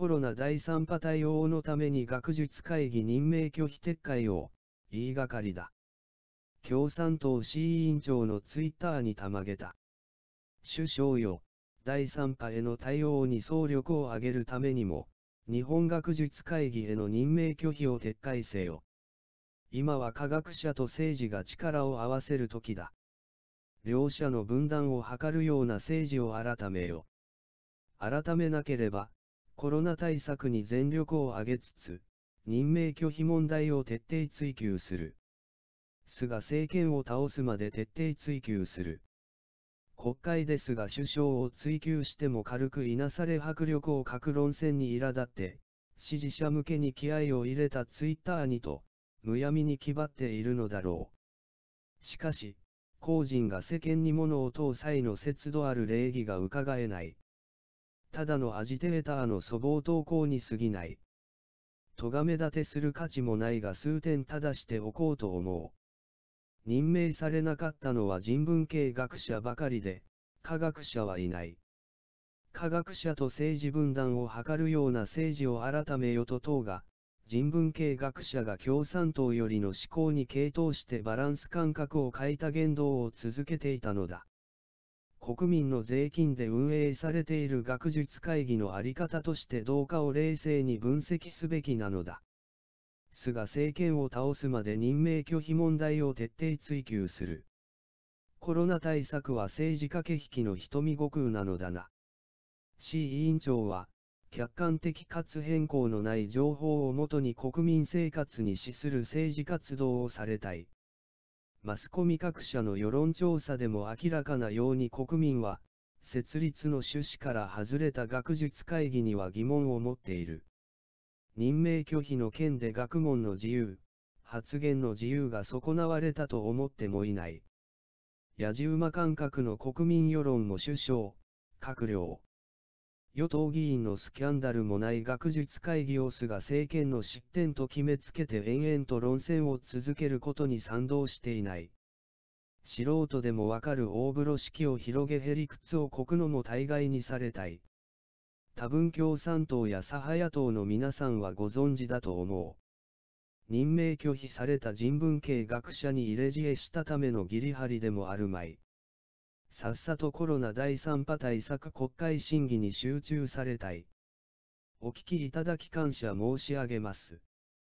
コロナ第3波対応のために学術会議任命拒否撤回を、言いがかりだ。共産党市委員長のツイッターにたまげた。首相よ、第3波への対応に総力を挙げるためにも、日本学術会議への任命拒否を撤回せよ。今は科学者と政治が力を合わせる時だ。両者の分断を図るような政治を改めよ。改めなければ、コロナ対策に全力を挙げつつ、任命拒否問題を徹底追及する。菅政権を倒すまで徹底追及する。国会ですが首相を追及しても軽くいなされ迫力を欠く論戦に苛立って、支持者向けに気合を入れたツイッターにと、むやみに気張っているのだろう。しかし、個人が世間に物を問う際の節度ある礼儀が伺えない。ただのアジテーターの粗暴投稿に過ぎない。咎め立てする価値もないが数点正しておこうと思う。任命されなかったのは人文系学者ばかりで、科学者はいない。科学者と政治分断を図るような政治を改めよと党が、人文系学者が共産党よりの思考に傾倒してバランス感覚を欠いた言動を続けていたのだ。国民の税金で運営されている学術会議のあり方としてどうかを冷静に分析すべきなのだ。菅政権を倒すまで任命拒否問題を徹底追及する。コロナ対策は政治駆け引きの瞳悟空なのだな。位委員長は、客観的かつ変更のない情報をもとに国民生活に資する政治活動をされたい。マスコミ各社の世論調査でも明らかなように国民は、設立の趣旨から外れた学術会議には疑問を持っている。任命拒否の件で学問の自由、発言の自由が損なわれたと思ってもいない。やじ馬感覚の国民世論も首相、閣僚、与党議員のスキャンダルもない学術会議を菅政権の失点と決めつけて延々と論戦を続けることに賛同していない。素人でもわかる大風呂敷を広げへ理屈をこくのも大概にされたい。多分共産党や左派野党の皆さんはご存知だと思う。任命拒否された人文系学者に入れ知恵したための義理張りでもあるまい。さっさとコロナ第3波対策国会審議に集中されたい。お聞きいただき感謝申し上げます。